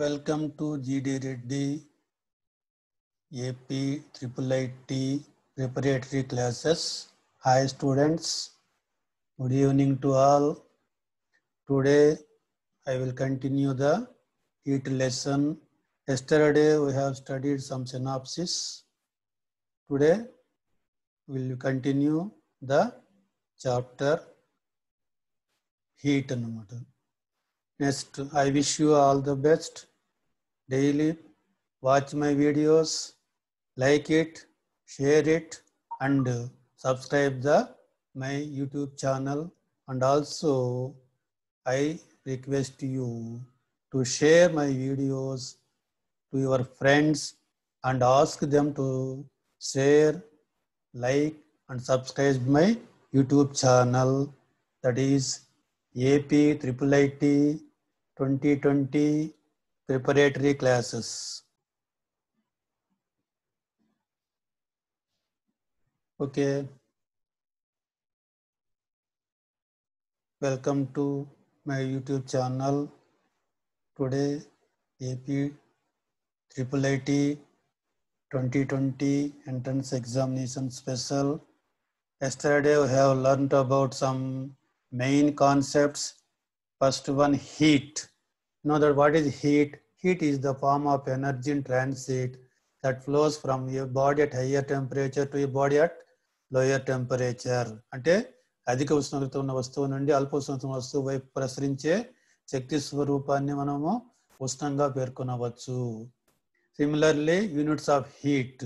Welcome to GD Reddy AP IIIT preparatory classes. Hi students, good evening to all. Today I will continue the heat lesson. Yesterday we have studied some synopsis. Today we will continue the chapter heat. Next, I wish you all the best daily. Watch my videos, like it, share it and subscribe the my YouTube channel. And also I request you to share my videos to your friends and ask them to share, like and subscribe my YouTube channel that is AP Triple IT 2020 preparatory classes. Okay. Welcome to my YouTube channel. Today, AP Triple 2020 entrance examination special. Yesterday, we have learned about some main concepts first one heat know that what is heat heat is the form of energy in that that from from body at at temperature to to your at lower temperature అంటే అధిక ఉష్ణోగ్రత ఉన్న వస్తువు నుండి అల్ప ఉష్ణోగ్రత వస్తువు వైపు ప్రసరించే శక్తి స్వరూపాన్ని మనము ఉష్ణంగా పేర్కొనవచ్చు similarly units of heat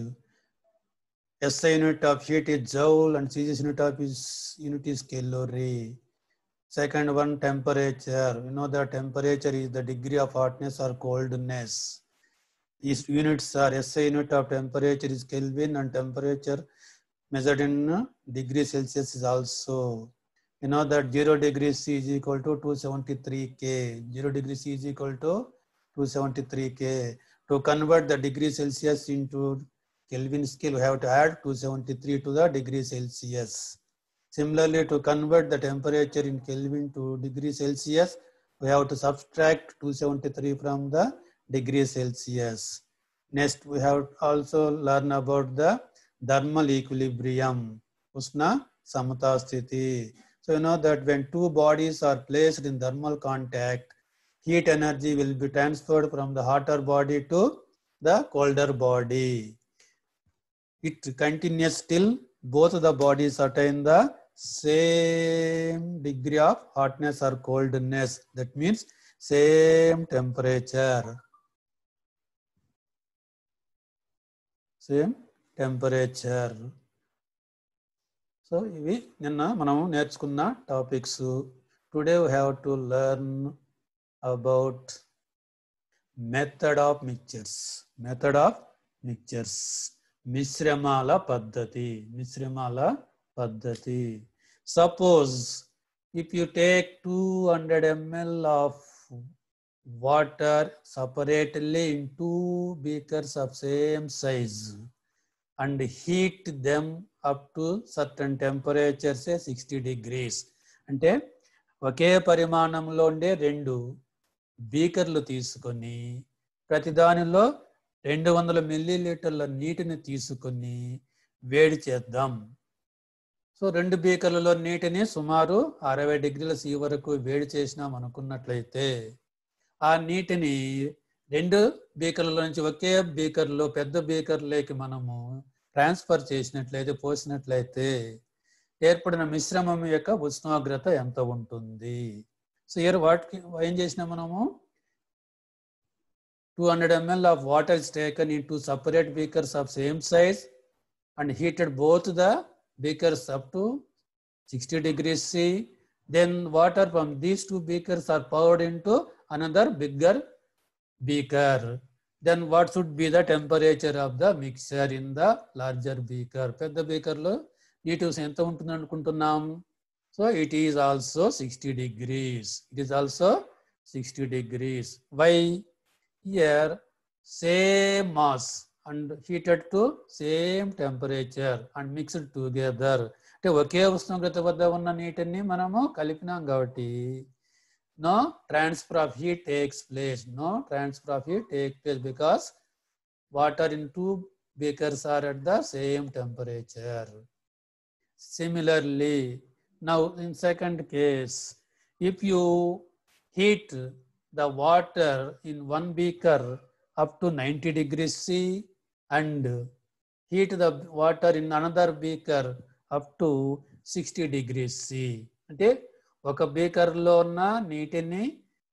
SI unit of heat is joule and CGS unit of unit is calorie Second one, temperature. You know the temperature is the degree of hotness or coldness. These units are SI unit of temperature is Kelvin and temperature measured in uh, degree Celsius is also. You know that 0 degree C is equal to 273 K. 0 degree C is equal to 273 K. To convert the degree Celsius into Kelvin scale, we have to add 273 to the degree Celsius. Similarly, to convert the temperature in Kelvin to degree Celsius, we have to subtract 273 from the degree Celsius. Next, we have also learn about the thermal equilibrium, Usna Samatasthiti. So you know that when two bodies are placed in thermal contact, heat energy will be transferred from the hotter body to the colder body. It continues till both the bodies attain the same degree of hotness or coldness that means same temperature same temperature so ఇవి నిన్న మనం నేర్చుకున్న topics today we have to learn about method of mixtures method of mixtures మిశ్రమాల పద్ధతి మిశ్రమాల paddhati. Suppose if you take 200 ml of water separately in two beakers of same size and heat them up to certain temperature say 60 degrees అంటే ఒకే పరిమాణంలో ఉండే రెండు బీకర్లు తీసుకొని ప్రతిదానిలో రెండు వందల మిల్లీలీటర్ల నీటిని తీసుకొని వేడి చేద్దాం సో రెండు బీకర్లలో నీటిని సుమారు అరవై డిగ్రీల సి వరకు వేడి చేసినాం అనుకున్నట్లయితే ఆ నీటిని రెండు బీకర్ల నుంచి ఒకే బీకర్లో పెద్ద బీకర్లోకి మనము ట్రాన్స్ఫర్ చేసినట్లయితే పోసినట్లయితే ఏర్పడిన మిశ్రమం యొక్క ఉష్ణోగ్రత ఎంత ఉంటుంది సో ఇయర్ వాటికి ఏం చేసినాం మనము two hundred ML of water is taken in two separate beakers of same size and heated both the beakers up to 60 degrees C. Then water from these two beakers are poured into another bigger beaker. Then what should be the temperature of the mixture in the larger beaker? పెద్ద బేకర్లో నీటివ్స్ ఎంత ఉంటుంది అనుకుంటున్నాం so it is also sixty degrees it is also sixty degrees why here same mass and heated to same temperature and mixed together. The okay, Usnogata Vada one neat any manamo, Kalipina Gavati. No transfer of heat takes place. No transfer of heat takes place because water in two beakers are at the same temperature. Similarly, now in second case, if you heat the water in one beaker up to 90 degrees C, and heat the water in another beaker up to sixty degrees C. అంటే ఒక బీకర్లో ఉన్న నీటిని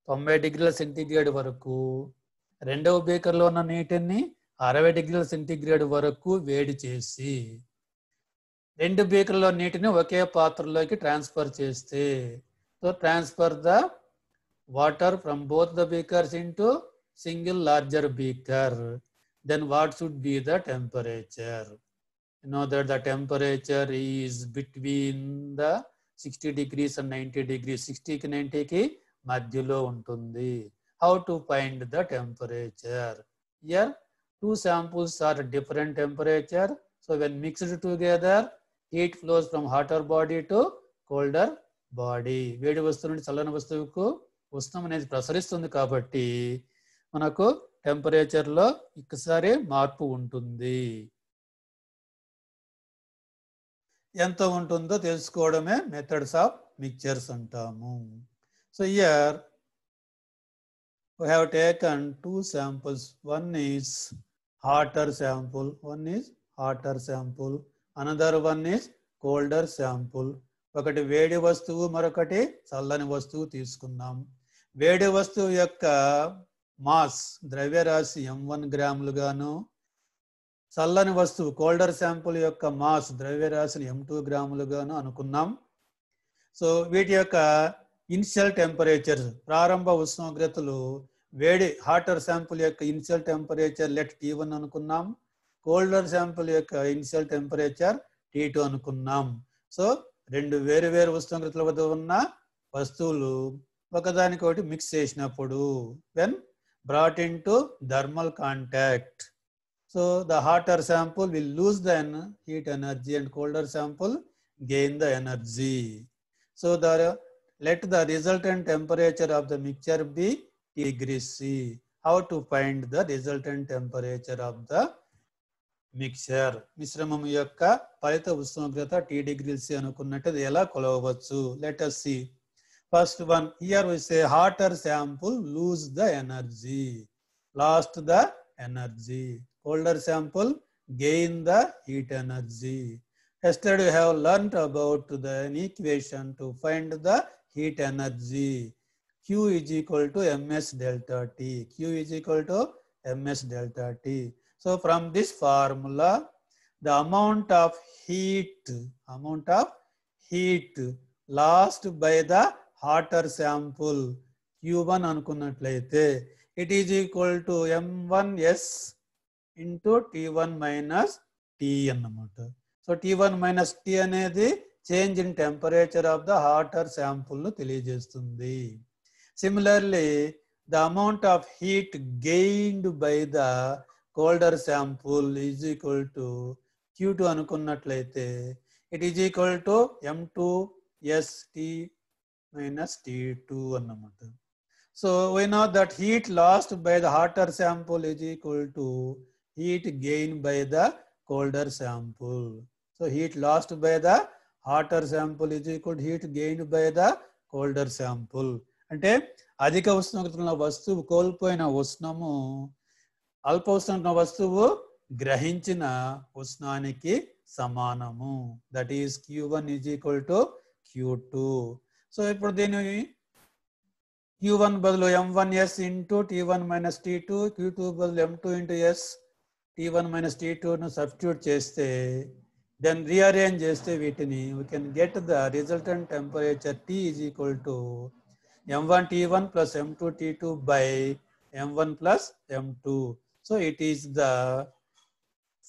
తొంభై డిగ్రీల centigrade వరకు రెండవ బీకర్లో ఉన్న నీటిని అరవై డిగ్రీల సెంటిగ్రేడ్ వరకు వేడి చేసి రెండు బీకర్లో నీటిని ఒకే పాత్రలోకి ట్రాన్స్ఫర్ చేస్తే so transfer the water from both the beakers into single larger beaker then what should be the temperature? You know that the temperature is between the 60 degrees and 90 degrees, 60 ki 90 ki madhyalo untundi how to find the temperature. Here, two samples are different temperature. So when mixed together, heat flows from hotter body to colder body. వేడి వస్తువు నుండి చల్లని వస్తువుకు ఉష్ణం అనేది ప్రసరిస్తుంది కాబట్టి మనకు టెంపరేచర్లో ఒకసారి మార్పు ఉంటుంది ఎంత ఉంటుందో తెలుసుకోవడమే మెథడ్స్ ఆఫ్ మిక్చర్స్ అంటాము so here we have taken two samples one is hotter sample one is hotter sample another one is colder sample ఒకటి వేడి వస్తువు మరొకటి చల్లని వస్తువు తీసుకున్నాం వేడి వస్తువు యొక్క మాస్ ద్రవ్యరాశి ఎం వన్ గ్రాములుగాను చల్లని వస్తువు కోల్డర్ శాంపుల్ యొక్క మాస్ ద్రవ్యరాశిని ఎం టూ గ్రాములుగాను అనుకున్నాం సో వీటి యొక్క ఇనిషియల్ టెంపరేచర్స్ ప్రారంభ ఉష్ణోగ్రతలు వేడి హాటర్ శాంపుల్ యొక్క initial temperature let T one అనుకున్నాం కోల్డర్ శాంపుల్ యొక్క ఇనిషియల్ టెంపరేచర్ టీ టూ అనుకున్నాం సో రెండు వేరు వేరు ఉష్ణోగ్రతల వద్ద ఉన్న వస్తువులు ఒకదానికొకటి మిక్స్ చేసినప్పుడు when brought into thermal contact. So the hotter sample will lose the heat energy and colder sample gain the energy. So the let the resultant temperature of the mixture be degrees C. How to find the resultant temperature of the mixture మిశ్రమం యొక్క ఫలిత ఉష్ణోగ్రత T డిగ్రీల్ C అనుకున్నట్టు ఎలా కొలవచ్చు let us see First one, here we say hotter sample lose the energy, lost the energy. Colder sample gain the heat energy. Yesterday we have learnt about the equation to find the heat energy. Q is equal to ms delta T. Q is equal to ms delta T. So from this formula, the amount of heat, amount of heat lost by the hotter sample Q one అనుకున్నట్లయితే it is equal to M one S into T one minus T అన్నమాట so T one minus T అనేది change in temperature of the hotter sample తెలియజేస్తుంది similarly the amount of heat gained by the colder sample is equal to Q two అనుకున్నట్లయితే it is equal to M two S T minus T2 అన్నమాట so we know that heat lost by the hotter sample is equal to heat gain by the colder sample so heat lost by the hotter sample is equal heat gain by the colder sample అంటే అధిక ఉష్ణోగ్రతలో వస్తువు కోల్పోయిన ఉష్ణము అల్ప ఉష్ణోగ్రత వస్తువు గ్రహించిన ఉష్ణానికి సమానము that is Q one is equal to Q two so ఇప్పుడు దీని క్యూ వన్ బదులు M one S into T one minus T two Q two బదులు M two into S T one minus T టూను substitute చేస్తే then rearrange చేస్తే వీటిని we can get the resultant temperature T is equal to M one T one plus M two T two by M one plus M two so it is the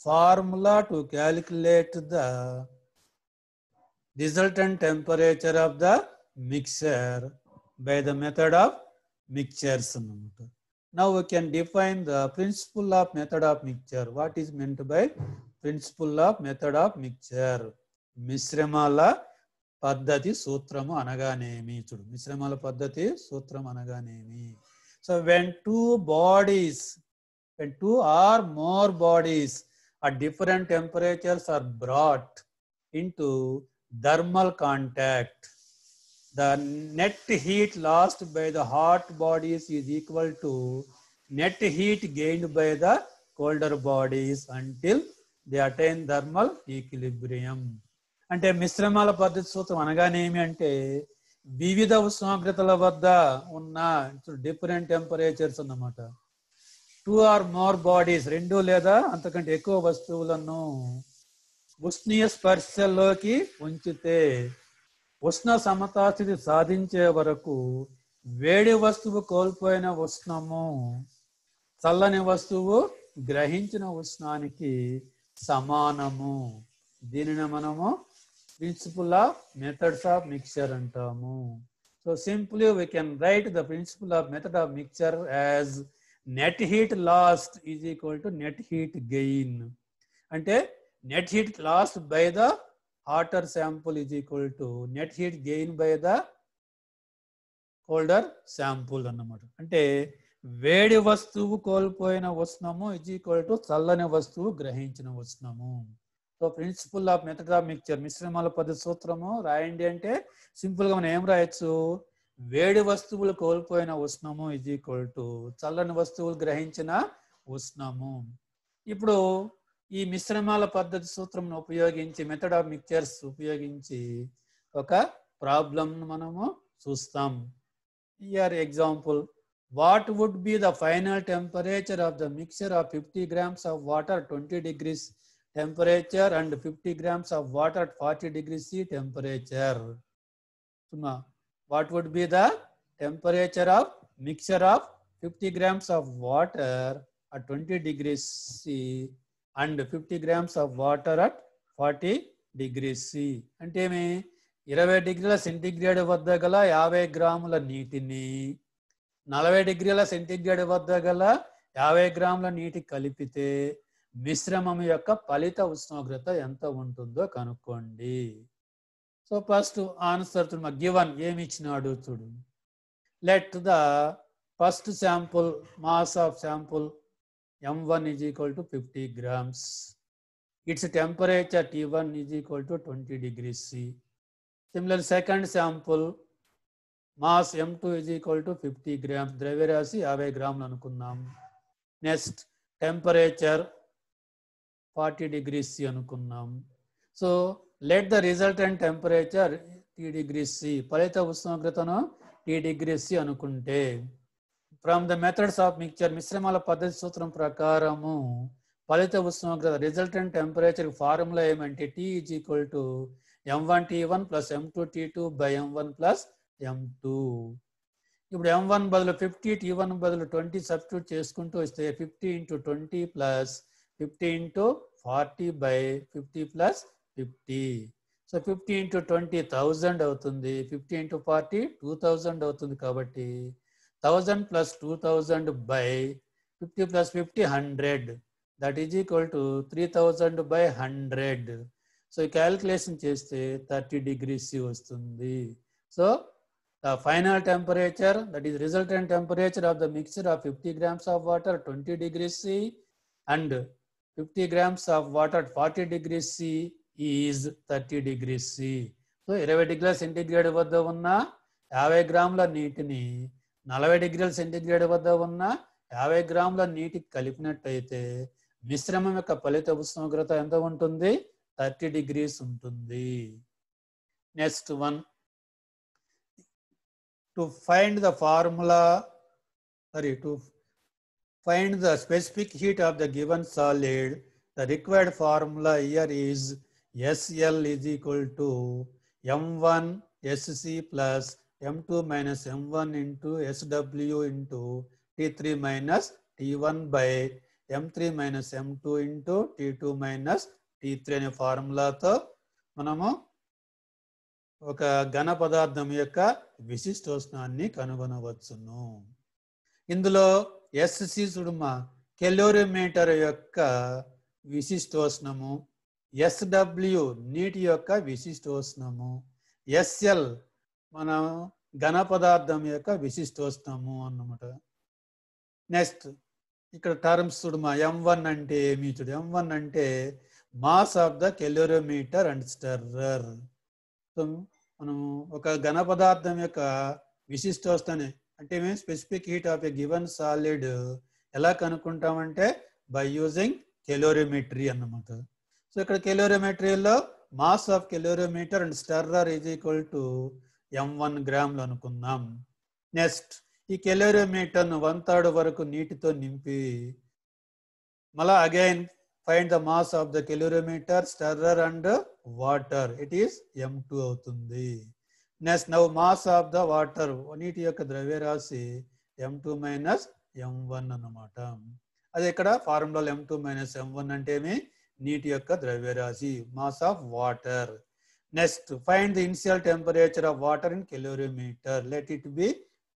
formula to calculate the resultant temperature of the mixture by the method of mixtures. Now we can define the principle of method of mixture. What is meant by principle of method of mixture? మిశ్రమాల పద్ధతి సూత్రము అనగానేమి చూడు మిశ్రమాల పద్ధతి సూత్రం అనగానేమి so when two bodies when two or more bodies at different temperatures are brought into thermal contact the net heat lost by the hot bodies is equal to net heat gained by the colder bodies until they attain thermal equilibrium. అంటే మిశ్రమాల పద్ధతి సూత్రం అనగానేమి అంటే వివిధ ఉష్ణోగ్రతల వద్ద ఉన్న different temperatures అన్నమాట టూ ఆర్ మోర్ బాడీస్ రెండు లేదా అంతకంటే ఎక్కువ వస్తువులను ఉష్ణీయ స్పర్శలోకి ఉంచితే ఉష్ణ సమతాస్థితి సాధించే వరకు వేడి వస్తువు కోల్పోయిన ఉష్ణము చల్లని వస్తువు గ్రహించిన ఉష్ణానికి సమానము దీనిని మనము principle of methods of mixture అంటాము so simply we can write the principle of method of mixture as net heat lost is equal to net heat gain అంటే net heat lost by the hotter sample is equal to net heat gain by the colder sample అన్నమాట అంటే వేడి వస్తువు కోల్పోయిన ఉష్ణము is equal to చల్లని వస్తువు గ్రహించిన ఉష్ణము so principle of method mixture మిశ్రమాల పద్ధతి సూత్రము రాయండి అంటే సింపుల్ గా మనం ఏం రాయొచ్చు వేడి వస్తువులు కోల్పోయిన ఉష్ణము ఇజ్ ఈక్వల్ టు చల్లని వస్తువులు గ్రహించిన ఉష్ణము ఇప్పుడు ఈ మిశ్రమాల పద్ధతి సూత్రంను ఉపయోగించి మెథడ్ ఆఫ్ మిక్చర్స్ ఉపయోగించి ఒక ప్రాబ్లంను మనము చూస్తాం here example what would be the final temperature of the mixture of fifty grams of water twenty degrees temperature and fifty grams of water forty degrees C temperature what would be the temperature of mixture of fifty grams of water twenty degrees C and fifty grams of water at forty degree C అంటే ఏమి ఇరవై డిగ్రీల centigrade వద్ద గల యాభై గ్రాముల నీటిని నలభై డిగ్రీల సెంటిగ్రేడ్ వద్ద గల యాభై గ్రాముల నీటి కలిపితే మిశ్రమం యొక్క ఫలిత ఉష్ణోగ్రత ఎంత ఉంటుందో కనుక్కోండి సో ఫస్ట్ ఆన్సర్ చూడు మా గివన్ ఏమి ఇచ్చినాడు చూడు let the first sample mass of sample m1 is equal to 50 grams. Its temperature T1 is equal to 20 degrees C. Similar second sample mass m2 is equal to 50 grams. ద్రవ్యరాశి 50 గ్రాములు అనుకున్నాం next temperature forty degrees C అనుకున్నాం so let the resultant temperature T degrees C ఫలిత ఉష్ణోగ్రతను T degrees C అనుకుంటే from the methods of mixture మిశ్రమాల పద్ధతి సూత్రం ప్రకారము ఫలిత ఉష్ణోగ్రత రిజల్టెంట్ టెంపరేచర్ ఫార్ములా ఏమంటే T is equal to M one T one plus M two T two by M one plus M two ఇప్పుడు ఎం వన్ బదులు ఫిఫ్టీ టీ వన్ బదులు ట్వంటీ సబ్స్టిట్యూట్ చేసుకుంటూ వస్తే fifty into twenty plus fifty into forty by fifty plus fifty so fifty into twenty thousand అవుతుంది fifty into forty two thousand అవుతుంది కాబట్టి 1000 plus 2000 by 50 plus 50, 100. That is equal to 3000 by 100. So calculation cheste 30 degrees C vastundi. So the final temperature, that is resultant temperature of the mixture of 50 grams of water, 20 degrees C and 50 grams of water at 40 degrees C is 30 degrees C. So ఇరవై డిగ్రీల centigrade వద్ద ఉన్న యాభై గ్రాముల నీటిని నలభై డిగ్రీల centigrade వద్ద ఉన్న యాభై గ్రాముల నీటికి కలిపినట్టయితే మిశ్రమం యొక్క ఫలిత ఉష్ణోగ్రత ఎంత ఉంటుంది థర్టీ డిగ్రీస్ ఉంటుంది next one to find the formula sorry to find the specific heat of the given solid the required formula here is SL is equal to M one SC plus M M two minus one into into T three minus T one by M three minus M two into T two minus T three అనే ఫార్ములాతో మనము ఒక ఘన పదార్థం యొక్క విశిష్టోష్ణాన్ని కనుగొనవచ్చును ఇందులో SC సుడుమ calorimeter యొక్క విశిష్టోష్ణము SW నీటి యొక్క విశిష్టోష్ణము ఎస్ఎల్ మనం ఘన పదార్థం యొక్క విశిష్టోష్ణము అన్నమాట నెక్స్ట్ ఇక్కడ టర్మ్స్ చూడమా ఎం వన్ అంటే ఏమి చూడు ఎం వన్ అంటే mass of the calorimeter and stirrer మనము ఒక ఘన పదార్థం యొక్క విశిష్టోస్తాన్ని అంటే మేము specific heat of a given solid ఎలా కనుక్కుంటామంటే బై యూజింగ్ కెలోరిమెట్రీ అన్నమాట సో ఇక్కడ కెలోరిమెట్రీలో mass of calorimeter and stirrer is equal to M one గ్రాములు అనుకుందాం నెక్స్ట్ ఈ కెలోరిమీటర్ను వన్ థర్డ్ వరకు నీటితో నింపి మళ్ళా again find the mass of the calorimeter stirrer and water it is M two అవుతుంది next now mass of the water నీటి యొక్క ద్రవ్యరాశి M two minus M one అనమాట అది ఇక్కడ ఫార్ములాలో M two minus M one అంటే ఏమి నీటి యొక్క ద్రవ్యరాశి mass of water next find the initial temperature of water in calorimeter let it be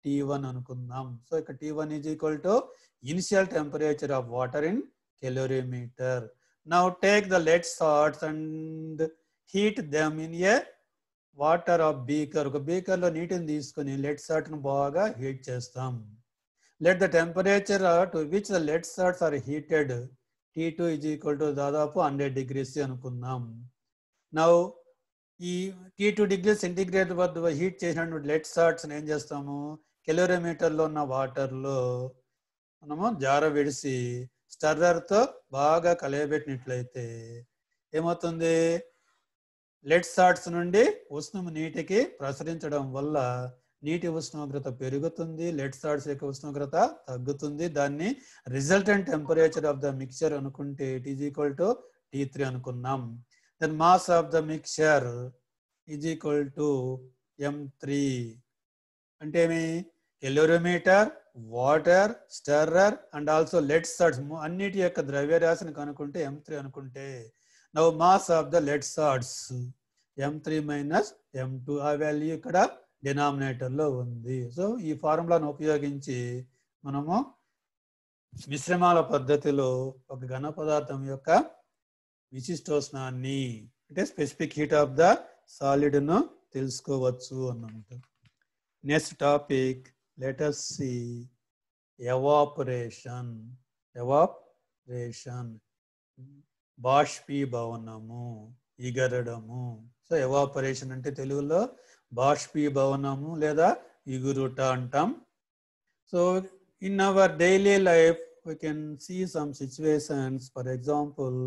T one అనుకుందాం సో ఇక్కడ T one is equal to initial temperature of water in calorimeter now take the lead shots and heat them in a water of beaker ఒక బీకర్లో నీటిని తీసుకుని lead సాట్ను బాగా heat చేస్తాం let the temperature to which the lead shots are heated T two is equal to దాదాపు hundred degrees అనుకుందాం now ఈ టీ టూ డిగ్రీ సెంటీగ్రేడ్ వద్ద హీట్ చేసినటువంటి లెడ్ సాట్స్ ఏం చేస్తాము కెలోరిమీటర్లో ఉన్న వాటర్లో మనము జార విడిసి స్టర్రర్తో బాగా కలయబెట్టినట్లయితే ఏమవుతుంది లెడ్ సాట్స్ నుండి ఉష్ణము నీటికి ప్రసరించడం వల్ల నీటి ఉష్ణోగ్రత పెరుగుతుంది లెడ్ సాల్ట్స్ యొక్క ఉష్ణోగ్రత తగ్గుతుంది దాన్ని resultant temperature of the mixture అనుకుంటే it is equal to T three అనుకున్నాం then mass of the mixture is equal to m3 అంటే ఏమి calorimeter water stirrer and also lead salts అన్నిటి యొక్క ద్రవ్యరాశిని కనుక్కుంటే ఎం త్రీ అనుకుంటే now mass of the lead salts M three minus M two ఆ value ఇక్కడ డినామినేటర్లో ఉంది సో ఈ ఫార్ములాను ఉపయోగించి మనము మిశ్రమాల పద్ధతిలో ఒక ఘన పదార్థం యొక్క విశిష్టోష్ణాన్ని అంటే స్పెసిఫిక్ హీట్ ఆఫ్ ద ను తెలుసుకోవచ్చు అన్నమాట next topic let us see evaporation evaporation బాష్పీభవనము ఇగరడము సో ఎవాపరేషన్ అంటే తెలుగులో బాష్పీభవనము లేదా ఇగురుట అంటాం so in our daily life we can see some situations for example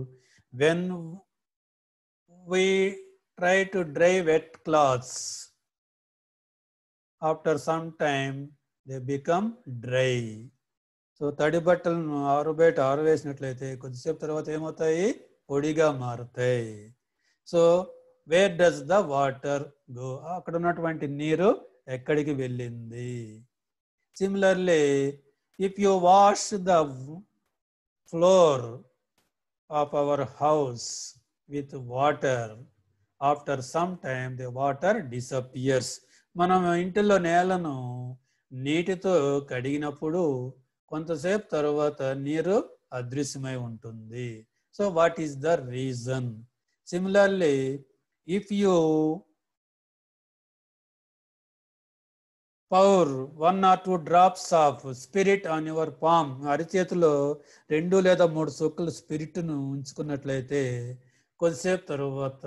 when we try to dry wet cloths, after some time they become dry. So తడి బట్టలను ఆరుబయట ఆరవేసినట్లయితే కొద్దిసేపు తర్వాత ఏమవుతాయి పొడిగా మారుతాయి so where does the water go అక్కడ ఉన్నటువంటి నీరు ఎక్కడికి వెళ్ళింది similarly if you wash the floor of our house with water after some time the water disappears. మనం ఇంటిలో నేలను నీటితో కడిగినప్పుడు కొంతసేపు తర్వాత నీరు అదృశ్యమై ఉంటుంది so what is the reason similarly if you pour one or two drops of spirit on your palm అరిచేతిలో రెండు లేదా మూడు సొక్కులు స్పిరిట్ను ఉంచుకున్నట్లయితే కొద్దిసేపు తరువాత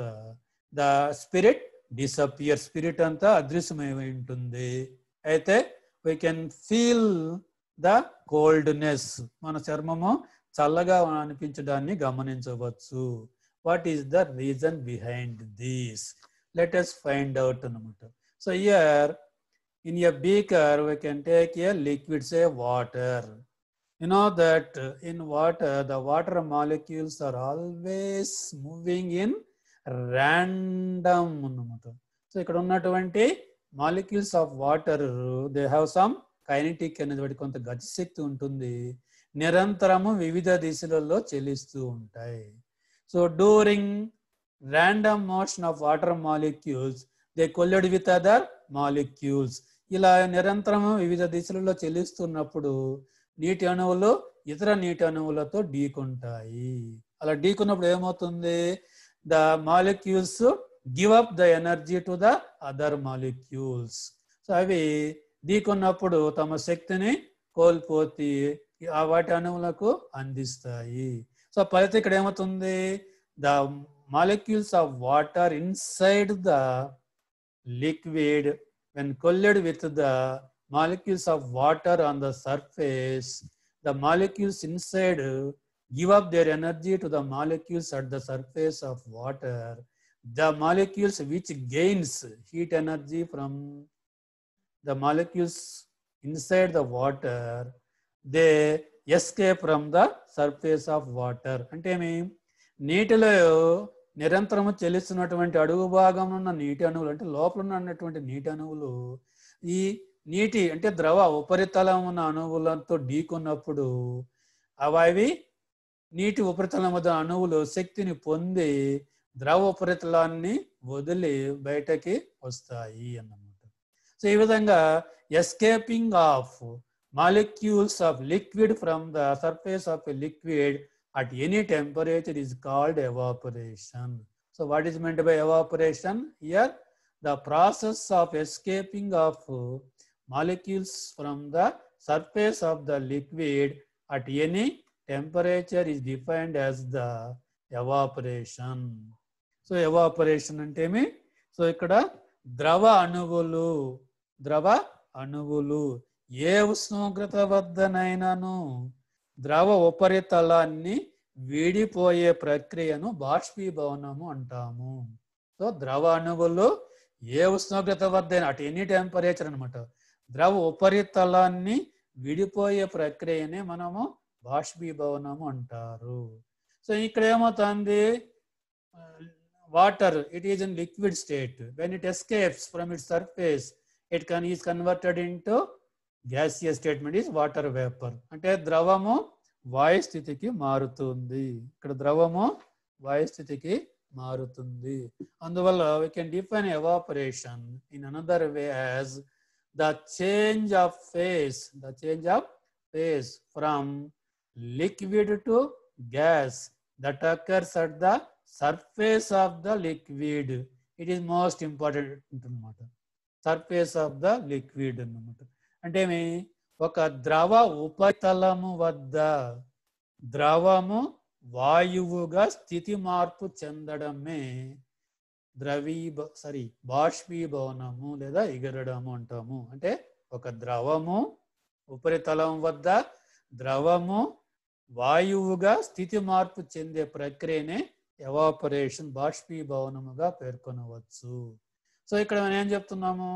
ద స్పిరిట్ డిసపియర్ స్పిరిట్ అంతా అదృశ్యమై ఉంటుంది అయితే we can feel the coldness మన చర్మము చల్లగా అనిపించడాన్ని గమనించవచ్చు what is the reason behind these let us find out అనమాట so here in a beaker we can take a liquid say water you know that in water the water molecules are always moving in random అన్నమాట so ఇక్కడ ఉన్నటువంటి molecules of water they have some kinetic అనేది వాటి కొంత గతిశక్తి ఉంటుంది నిరంతరము వివిధ దిశలలో చెల్లిస్తూ ఉంటాయి so during random motion of water molecules they collide with other molecules ఇలా నిరంతరం వివిధ దిశలలో చెల్లిస్తున్నప్పుడు నీటి అణువులు ఇతర నీటి అణువులతో ఢీకొంటాయి అలా ఢీకున్నప్పుడు ఏమవుతుంది the molecules give up the energy to the other molecules so అవి ఢీకున్నప్పుడు తమ శక్తిని కోల్పోతి ఆ వాటి అణువులకు అందిస్తాయి సో ఫలితం ఇక్కడ ఏమవుతుంది the molecules of water inside the liquid when collided with the molecules of water on the surface, the molecules inside give up their energy to the molecules at the surface of water. The molecules which gains heat energy from the molecules inside the water, they escape from the surface of water. అంటే ఏమి నీటిలో నిరంతరము చెల్లిస్తున్నటువంటి అడుగు భాగంలో ఉన్న నీటి అణువులు అంటే లోపల ఉన్నటువంటి నీటి అణువులు ఈ నీటి అంటే ద్రవ ఉపరితలం ఉన్న అణువులతో ఢీకున్నప్పుడు అవి నీటి ఉపరితలం వద్ద అణువులు శక్తిని పొంది ద్రవ ఉపరితలాన్ని వదిలి బయటకి వస్తాయి అన్నమాట సో ఈ విధంగా escaping of molecules of liquid from the surface of a liquid at any temperature is called evaporation. So what is meant by evaporation? Here the process of escaping of molecules from the surface of the liquid at any temperature is defined as the evaporation. So evaporation అంటే ఏమి so ఇక్కడ ద్రవ అణువులు ద్రవ అణువులు ఏ ఉష్ణోగ్రత వద్దనైనాను ద్రవ ఉపరితలాన్ని వేడిపోయే ప్రక్రియను బాష్పీభవనము అంటాము సో ద్రవ అణువులు ఏ ఉష్ణోగ్రత వద్ద అటు ఎనీ టెంపరేచర్ అనమాట ద్రవ ఉపరితలాన్ని విడిపోయే ప్రక్రియనే మనము బాష్పీభవనము అంటారు సో ఇక్కడ ఏమవుతుంది water it is in liquid state when it escapes from it surface it con is converted in gaseous statement is water vapour అంటే ద్రవము వాయు స్థితికి మారుతుంది ఇక్కడ ద్రవము వాయు స్థితికి మారుతుంది అందువల్ల we can define evaporation in another way as the change of phase the change of phase from liquid to gas that occurs at the surface of the liquid it is most important అనమాట surface of the liquid అన్నమాట అంటే ఒక ద్రవ ఉపరితలము వద్ద ద్రవము వాయువుగా స్థితి మార్పు చెందడమే ద్రవీభ sorry బాష్పీభవనము లేదా ఎగరడము అంటాము అంటే ఒక ద్రవము ఉపరితలం వద్ద ద్రవము వాయువుగా స్థితి మార్పు చెందే ప్రక్రియనే ఎవాపరేషన్ బాష్పీభవనముగా పేర్కొనవచ్చు సో ఇక్కడ మనం ఏం చెప్తున్నాము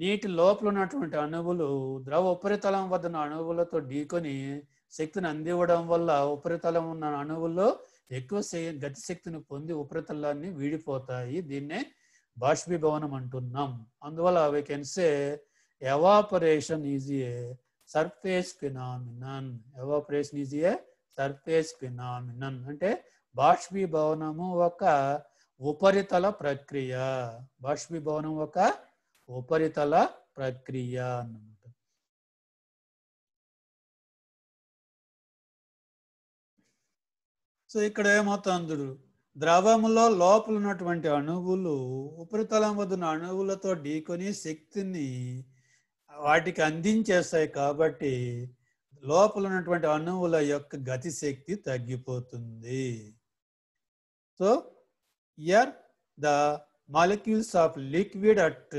నీటి లోపల ఉన్నటువంటి అణువులు ద్రవ ఉపరితలం వద్ద ఉన్న అణువులతో ఢీకొని శక్తిని అందివ్వడం వల్ల ఉపరితలం ఉన్న అణువుల్లో ఎక్కువ గతి శక్తిని పొంది ఉపరితలాన్ని వీడిపోతాయి దీన్నే బాష్పీభవనం అంటున్నాం అందువల్ల we can say evaporation is a surface phenomenon evaporation is a surface phenomenon అంటే బాష్పీభవనము ఒక ఉపరితల ప్రక్రియ బాష్పీభవనం ఒక ఉపరితల ప్రక్రియ అన్నమాట సో ఇక్కడ ఏమవుతుంది చూడు ద్రవములో లోపల ఉన్నటువంటి అణువులు ఉపరితలం వద్ద అణువులతో ఢీకొని శక్తిని వాటికి అందించేస్తాయి కాబట్టి లోపల ఉన్నటువంటి అణువుల యొక్క గతిశక్తి తగ్గిపోతుంది so here the molecules of liquid at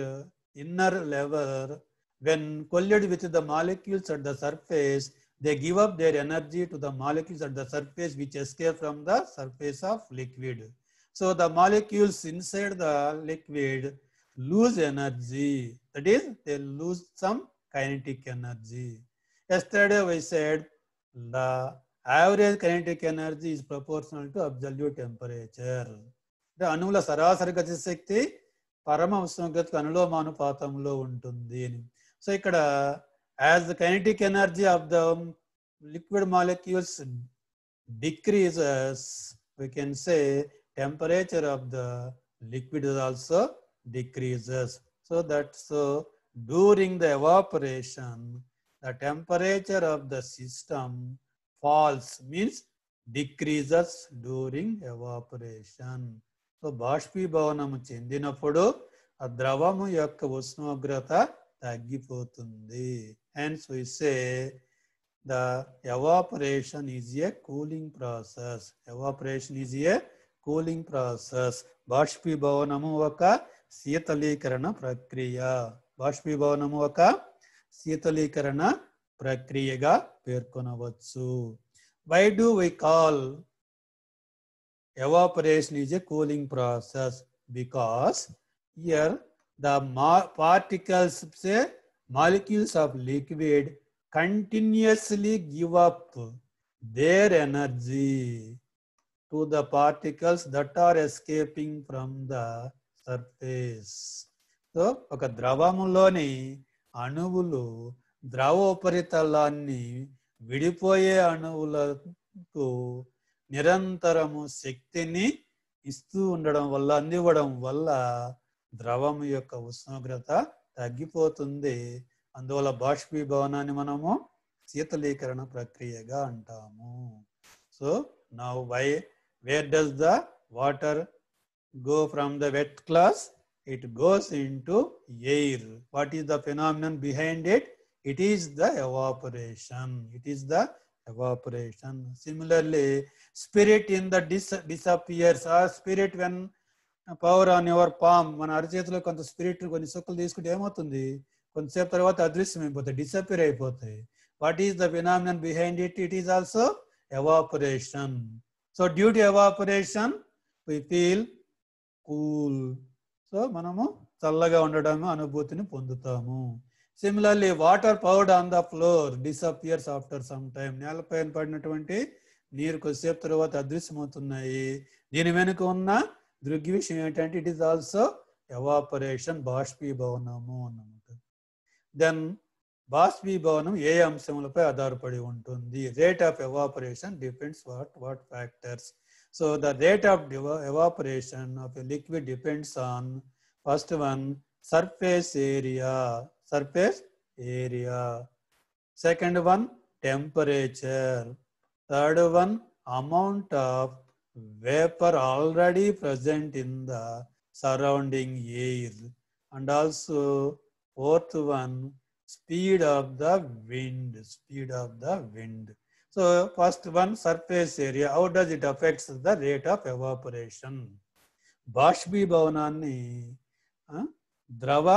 inner level, when collide with the molecules at the surface, they give up their energy to the molecules at the surface which escape from the surface of liquid. So the molecules inside the liquid lose energy. That is, they lose some kinetic energy. Yesterday we said the average kinetic energy is proportional to absolute temperature. The ಅಣುಗಳ ಸರಾಸರಿ ಗತಿಶಕ್ತಿ పరమ ఉష్ణోగ్రతకు అనులోమానుపాతంలో ఉంటుంది అని so ఇక్కడ as the kinetic energy of the liquid molecules decreases we can say temperature of the liquid is also decreases so that so during the evaporation the temperature of the system falls means decreases during evaporation బాష్పీభవనము చెందినప్పుడు ఆ ద్రవము యొక్క ఉష్ణోగ్రత తగ్గిపోతుంది hence we say the evaporation is a cooling process evaporation is a cooling process బాష్పీభవనము ఒక శీతలీకరణ ప్రక్రియ బాష్పీభవనము ఒక శీతలీకరణ ప్రక్రియగా పేర్కొనవచ్చు why do we call evaporation is a cooling process because here the particles say molecules of liquid continuously give up their energy to the particles that are escaping from the surface so ఒక ద్రవములోని అణువులు ద్రవ ఉపరితలాన్ని విడిపోయే అణువులకు నిరంతరము శక్తిని ఇస్తూ ఉండడం వల్ల అందివ్వడం వల్ల ద్రవం యొక్క ఉష్ణోగ్రత తగ్గిపోతుంది అందువల్ల బాష్పీభవనాన్ని మనము శీతలీకరణ ప్రక్రియగా అంటాము so now why where does the water go from the wet clothes it goes into air what is the phenomenon behind it it is the evaporation it is the evaporation similarly spirit in the dis disappears ఆ spirit when pour on your palm మన అరచేతిలో కొంత spirit కొన్ని సుక్కలు తీసుకుంటే ఏమవుతుంది కొంతసేపు తర్వాత అదృశ్యం అయిపోతాయి డిసపియర్ అయిపోతాయి what is the phenomenon behind it it is also evaporation so due to evaporation we feel cool so మనము చల్లగా ఉండడం అనుభూతిని పొందుతాము సిమిలర్లీ వాటర్ పౌడర్ on the floor disappears after some time నేలపైన పడినటువంటి నీరు కొద్దిసేపు తర్వాత అదృశ్యమవుతున్నాయి దీని వెనుక ఉన్న దృగ్విషయం ఏంటంటే ఇట్ ఈస్ ఆల్సో ఎవాపరేషన్ బాష్పీభవనము అన్నమాట దెన్ బాష్పీభవనం ఏ అంశములపై ఆధారపడి ఉంటుంది rate of evaporation depends what what factors so the rate of evaporation of a liquid depends on first one surface area surface area second one temperature Third one, amount of vapor already present in the surrounding air. And also, fourth one, speed of the wind, speed of the wind. So, first one, surface area. How does it affects the rate of evaporation? బాష్పీభవనాన్ని ద్రవ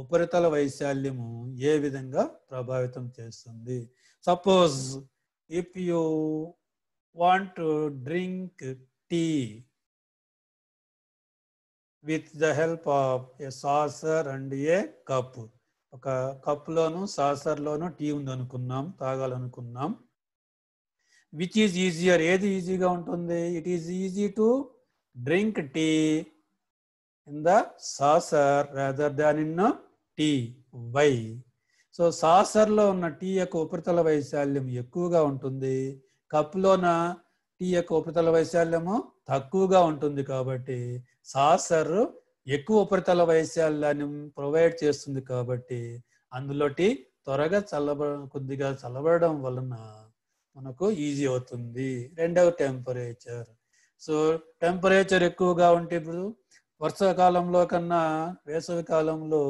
ఉపరితల వైశాల్యము ఏ విధంగా ప్రభావితం చేస్తుంది suppose if you want to drink tea with the help of a saucer and a cup ఒక కప్లోను సాసర్లోను టీ ఉందనుకున్నాం తాగాలనుకున్నాం విచ్ ఈజ్ ఈజియర్ ఏది ఈజీగా ఉంటుంది it is easy to drink tea in the saucer rather than in tea why so సాసర్లో ఉన్న టీ యొక్క ఉపరితల వైశాల్యం ఎక్కువగా ఉంటుంది కప్లోన టీ యొక్క ఉపరితల వైశాల్యము తక్కువగా ఉంటుంది కాబట్టి సాసర్ ఎక్కువ ఉపరితల వైశాల్యాన్ని ప్రొవైడ్ చేస్తుంది కాబట్టి అందులో టీ త్వరగా చల్లబ కొద్దిగా చల్లబడడం వలన మనకు ఈజీ అవుతుంది రెండవ టెంపరేచర్ సో టెంపరేచర్ ఎక్కువగా ఉంటే ఇప్పుడు వర్షాకాలంలో కన్నా వేసవి కాలంలో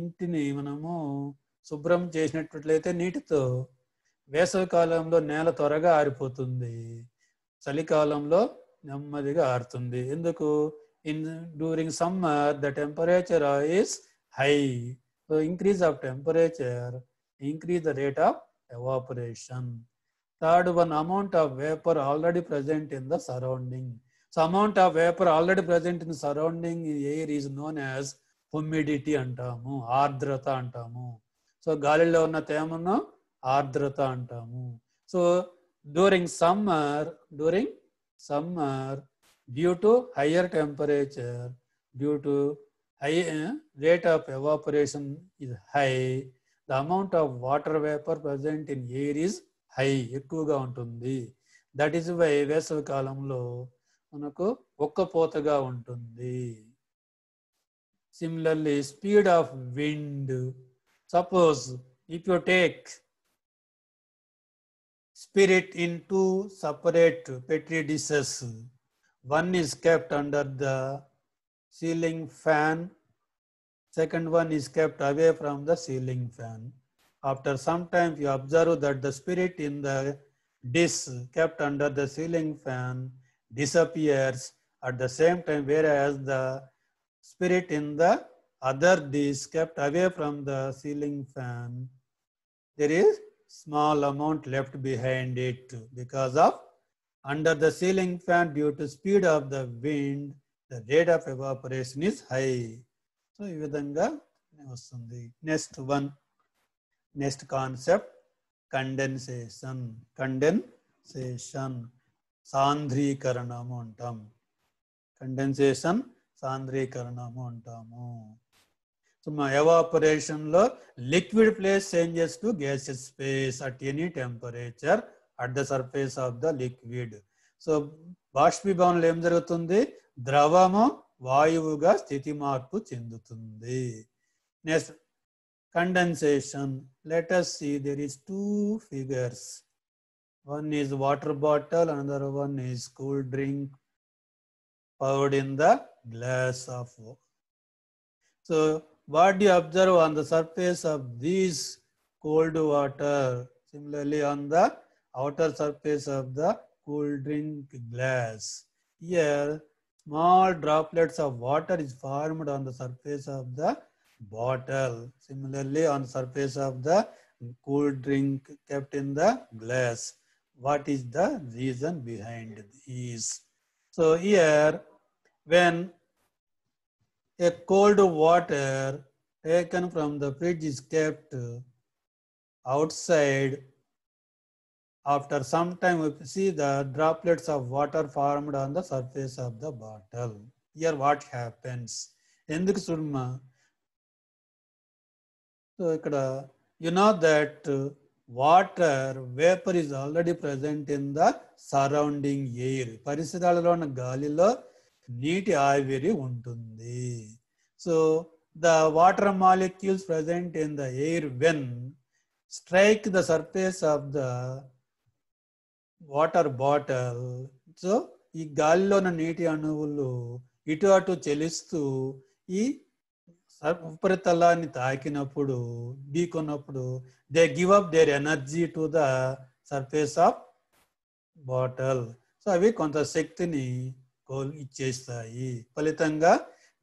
ఇంటిని మనము శుభ్రం చేసినట్లయితే నీటితో వేసవి కాలంలో నేల త్వరగా ఆరిపోతుంది చలికాలంలో నెమ్మదిగా ఆరుతుంది ఎందుకు in during summer the temperature is high so increase of temperature increase the rate of evaporation third one amount of vapour already present in the surrounding so amount of vapour already present in surrounding air is known as humidity అంటాము ఆర్ద్రత అంటాము so గాలిలో ఉన్న తేమను ఆర్ద్రత అంటాము so during summer during summer due to higher temperature due to high rate of evaporation is high the amount of water vapour present in air is high ఎక్కువగా ఉంటుంది దట్ ఈస్ వై వేసవి కాలంలో మనకు ఒక్కపోతగా ఉంటుంది similarly speed of wind Suppose if you take spirit in two separate petri dishes, one is kept under the ceiling fan, second one is kept away from the ceiling fan. After some time, you observe that the spirit in the dish kept under the ceiling fan disappears at the same time, whereas the spirit in the other dish kept away from the ceiling fan, there is small amount left behind it because of under the ceiling fan due to speed of the wind, the rate of evaporation is high. So, ఈ విధంగా వస్తుంది next one condensation. Concept condensation condensation సాంద్రీకరణము అంటాం condensation సాంద్రీకరణము అంటాము లో liquid place changes to gas space at any temperature at the surface of the liquid so బాష్పీభవనంలో ఏం జరుగుతుంది ద్రవము వాయువుగా స్థితి మార్పు చెందుతుంది next condensation let's see there is two figures one is water bottle another one is cool drink poured in the glass of so what do you observe on the surface of these cold water? Similarly, on the outer surface of the cool drink glass. Here, small droplets of water is formed on the surface of the bottle. Similarly, on surface of the cool drink kept in the glass. What is the reason behind these? So here, when a cold water taken from the fridge is kept outside. After some time, we see the droplets of water formed on the surface of the bottle. Here, what happens? ఎందుకు చూడమ్మా so ఇక్కడ you know that water vapor is already present in the surrounding air నీటి ఆవిరి ఉంటుంది so the water molecules present in the air when strike the surface of the water bottle so ఈ గాలిలో ఉన్న నీటి అణువులు ఇటు అటు చెలిస్తూ ఈ ఉపరితలాన్ని తాకినప్పుడు ఢీకొన్నప్పుడు they give up their energy to the surface of bottle so అవి కొంత శక్తిని కోల్ ఇచ్చేస్తాయి ఫలితంగా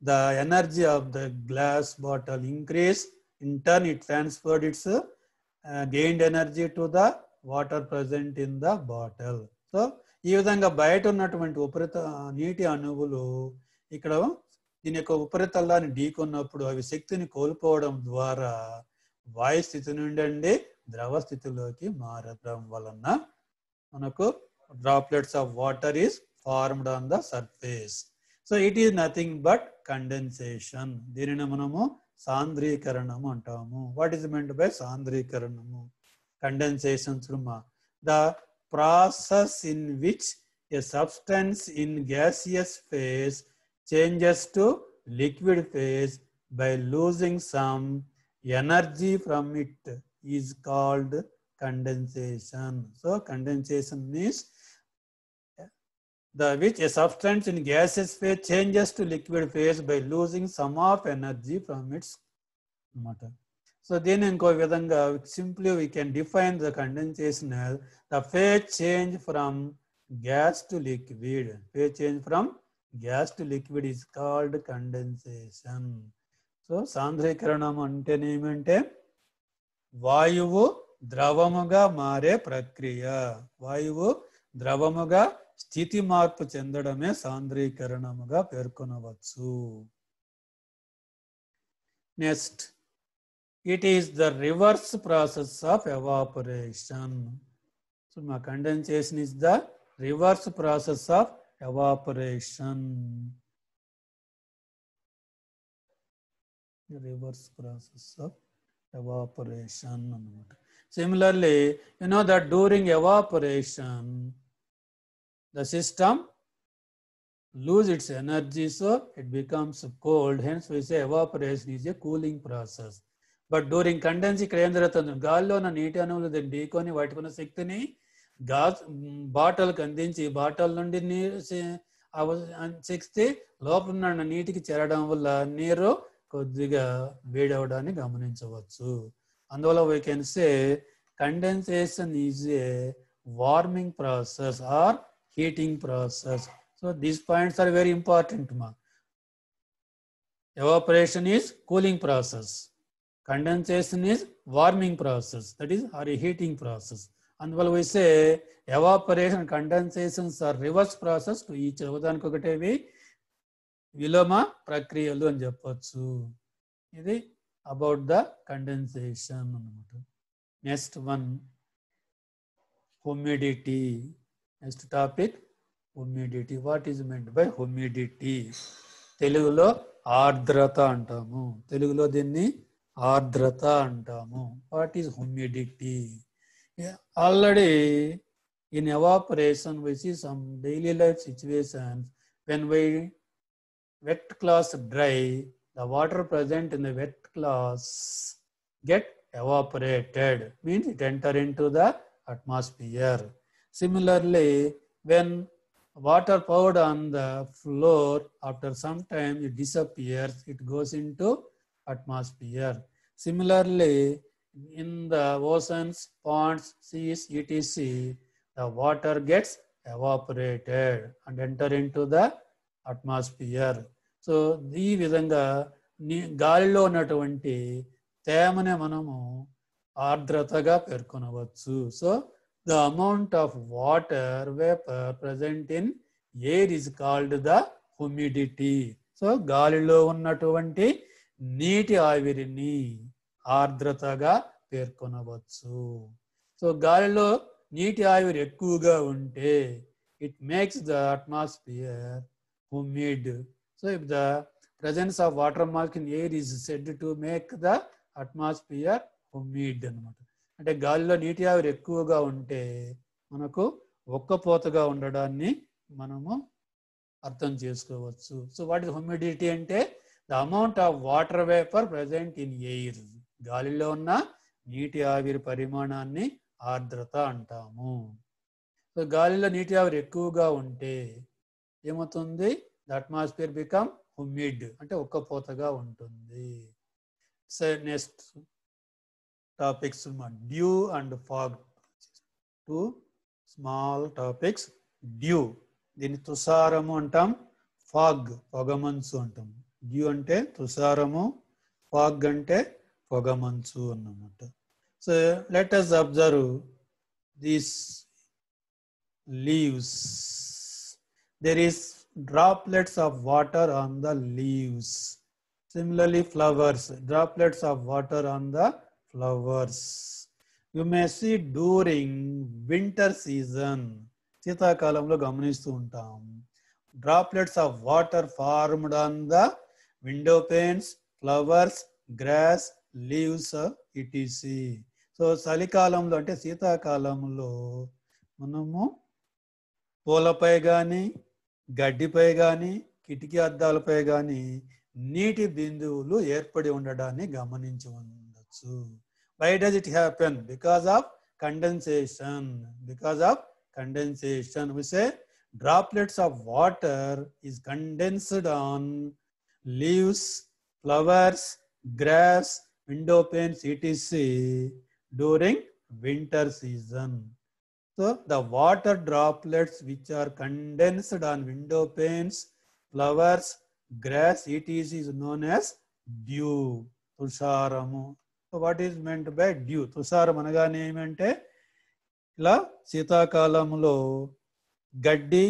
the energy of the glass bottle increase in turn it transferred its gained energy to the water present in the bottle so ఈ విధంగా బయట ఉన్నటువంటి ఉపరిత నీటి అణువులు ఇక్కడ దీని యొక్క ఉపరితలాన్ని ఢీకొన్నప్పుడు అవి శక్తిని కోల్పోవడం ద్వారా వాయు స్థితి నుండి ద్రవ స్థితిలోకి మారడం వలన మనకు droplets of water is formed on the surface so it is nothing but condensation దీనిని మనము సాంద్రీకరణము అంటాము వాట్ ఈస్ మెంట్ బై సాంద్రీకరణము కండెన్సేషన్ త్రుమా the process in which a substance in gaseous phase changes to liquid phase by losing some energy from it is called condensation so condensation means the which a substance in gaseous phase changes to liquid phase by losing some of energy from its matter. So then in vidhanga simply we can define the condensation as the phase change from gas to liquid. Phase change from gas to liquid is called condensation. so sandhrikaranam ante అంటేనే ante వాయువు ద్రవముగా మారే ప్రక్రియ వాయువు ద్రవముగా స్థితి మార్పు చెందడమే సాంద్రీకరణముగా పేర్కొనవచ్చు next it is the reverse process of evaporation so మా condensation is the reverse process of evaporation reverse process of evaporation అనమాట similarly you know that during evaporation the system lose its energy so it becomes cold hence we say evaporation is a cooling process but during condense ఇక్కడ ఏం జరుగుతుంది గాల్లో ఉన్న నీటి అణువులు ఢీకొని వాటికున్న శక్తిని గా బాటల్కి అందించి బాటల్ నుండి నీరు శక్తి లోపల ఉన్న నీటికి చేరడం వల్ల నీరు కొద్దిగా వేడవడాన్ని గమనించవచ్చు అందువల్ల we can say condensation is a warming process or heating process. So these points are very important. Ma. Evaporation is cooling process. Condensation is warming process. That is or heating process. అందువల్ల we say evaporation condensations are reverse process to each ఒకదానికి ఒకటేవి విలోమ ప్రక్రియలు అని చెప్పొచ్చు ఇది about the condensation అనమాట next one humidity next topic humidity what is meant by humidity తెలుగులో ఆర్ద్రత అంటాము తెలుగులో దీన్ని ఆర్ద్రత అంటాము what is humidity already in evaporation which see some daily life situations when why wet clothes dry the water present in the wet clothes get evaporated means it enter in to the atmosphere Similarly, when water poured on the floor, after some time it disappears, it goes into atmosphere. Similarly, in the oceans, ponds, seas, etc., the water gets evaporated and enter into the atmosphere so ఈ విధంగా గాలిలో ఉన్నటువంటి తేమనే మనము ardrataga పేర్కొనవచ్చు so the amount of water vapor present in air is called the humidity so గాలిలో ఉన్నటువంటి నీటి ఆవిరిని ఆర్ద్రతగా పేర్కొనవచ్చు సో గాలిలో నీటి ఆవిరి ఎక్కువగా ఉంటే it makes the atmosphere humid so if the presence of water molecule air is said to make the atmosphere humid అనమాట అంటే గాలిలో నీటి ఆవిరి ఎక్కువగా ఉంటే మనకు ఒక్కపోతగా ఉండడాన్ని మనము అర్థం చేసుకోవచ్చు సో వాటి హ్యూమిడిటీ అంటే the amount of water vapour present in air గాలిలో ఉన్న నీటి ఆవిరి పరిమాణాన్ని ఆర్ద్రత అంటాము సో గాలిలో నీటి ఆవిరి ఎక్కువగా ఉంటే ఏమవుతుంది ద అట్మాస్ఫియర్ బికమ్ హ్యూమిడ్ అంటే ఒక్కపోతగా ఉంటుంది సరే next topics due and fog. Two small topics due. దీన్ని తుషారము అంటాం ఫాగ్ పొగమంచు అంటాం డ్యూ అంటే తుషారము ఫాగ్ అంటే పొగమంచు అన్నమాట so let us observe these leaves there is droplets of water on the leaves. Similarly, flowers, droplets of water on the flowers you may see during winter season శీతాకాలంలో గమనిస్తూ ఉంటాం droplets of water formed on the window panes flowers grass leaves etc so చలికాలంలో అంటే శీతాకాలంలో మనము పూలపై కానీ గడ్డిపై కానీ కిటికీ అద్దాలపై కానీ నీటి బిందువులు ఏర్పడి ఉండడాన్ని గమనించవచ్చు So why does it happen? Because of condensation. Because of condensation, we say droplets of water is condensed on leaves, flowers, grass, window panes, etc. during winter season. So the water droplets which are condensed on window panes, flowers, grass, etc. is known as dew, tusharamu. What is meant by dew తుషారం అనగానే ఏమంటే ఇలా శీతాకాలంలో గడ్డి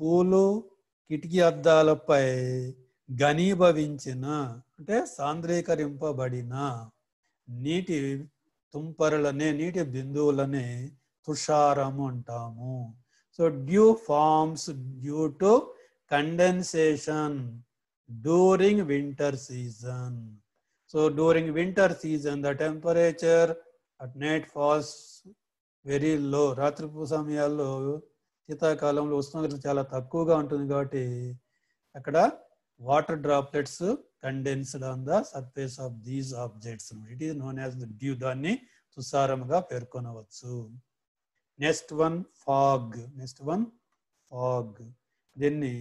పూలు కిటికీ అద్దాలపై ఘనీభవించిన అంటే సాంద్రీకరింపబడిన నీటి తుంపరులనే నీటి బిందువులనే తుషారము అంటాము so dew forms due to condensation during winter season So during winter season, the temperature at night falls very low రాత్రిపూ సమయాల్లో శీతాకాలంలో ఉష్ణోగ్రత చాలా తక్కువగా ఉంటుంది కాబట్టి అక్కడ water droplets condensed on the surface of these objects it is known as dew దాన్ని తుసారంగా పేర్కొనవచ్చు next one fog next one fog దీన్ని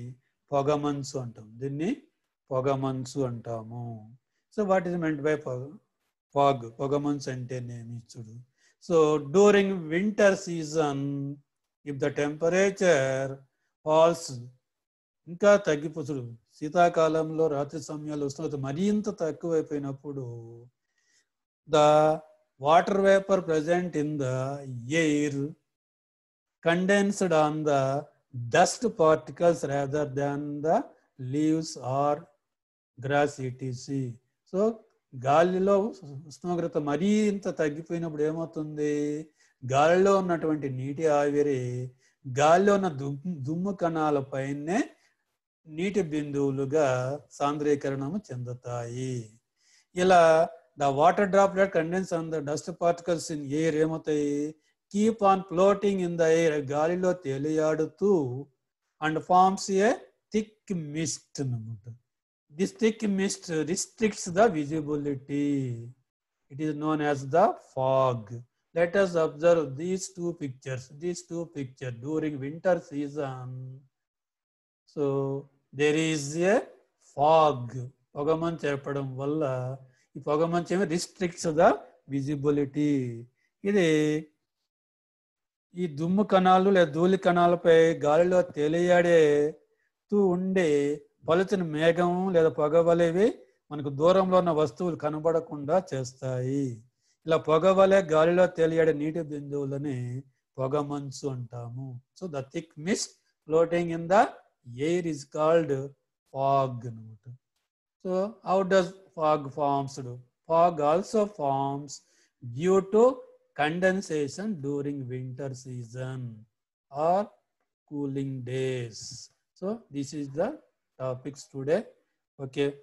పొగమంచు అంటాం దీన్ని పొగమంచు అంటాము so what is meant by fog fog అంటే నేను చూడు so during winter season if the temperature falls ఇంకా తగ్గిపోతుడు శీతాకాలంలో రాత్రి సమయాల్లో ఉష్ణోగ్రత మరింత తక్కువైపోయినప్పుడు the water vapour present in the air condensed on the dust particles rather than the leaves or grass etc so గాలిలో ఉష్ణోగ్రత మరింత తగ్గిపోయినప్పుడు ఏమవుతుంది గాలిలో ఉన్నటువంటి నీటి ఆవిరి గాలిలో ఉన్న దుమ్ము కణాల పైనే నీటి బిందువులుగా సాంద్రీకరణము చెందుతాయి ఇలా the water droplet condense on the dust particles in air ఏమవుతాయి keep on floating in the air గాలిలో తేలియాడుతూ and forms a thick mist అనమాట This thick mist restricts the visibility. It is known as the fog. Let us observe these two pictures, these two pictures during winter season. So there is a fog. పొగమంచు ఏర్పడం వల్ల ఈ పొగమంచు ఏమి restricts the visibility ఇది ఈ దుమ్ము కణాలు లేదా ధూళి కణాలపై గాలిలో తేలియాడే తూ ఉండే పలుచని మేఘం లేదా పొగవలేవి మనకు దూరంలో ఉన్న వస్తువులు కనబడకుండా చేస్తాయి ఇలా పొగవలే గాలిలో తేలియాడే నీటి బిందువులని పొగమంచు అంటాము so the thick mist floating in the air is called fog అనమాట so how does fog formed fog also forms due to condensation during winter season or cooling days so this is the topics today. Okay.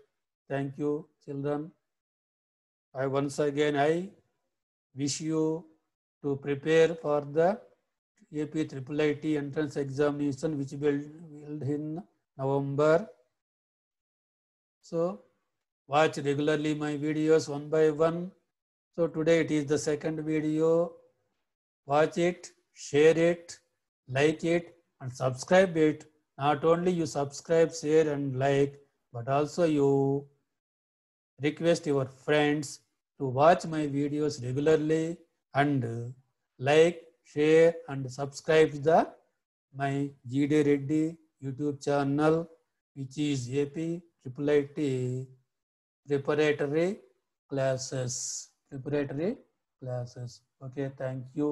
Thank you, children. I once again, I wish you to prepare for the AP IIIT entrance examination, which will held in November. So watch regularly my videos one by one. So today it is the second video. Watch it, share it, like it and subscribe it not only you subscribe share and like but also you request your friends to watch my videos regularly and like share and subscribe the my gd reddy youtube channel which is ap triple it preparatory classes preparatory classes okay thank you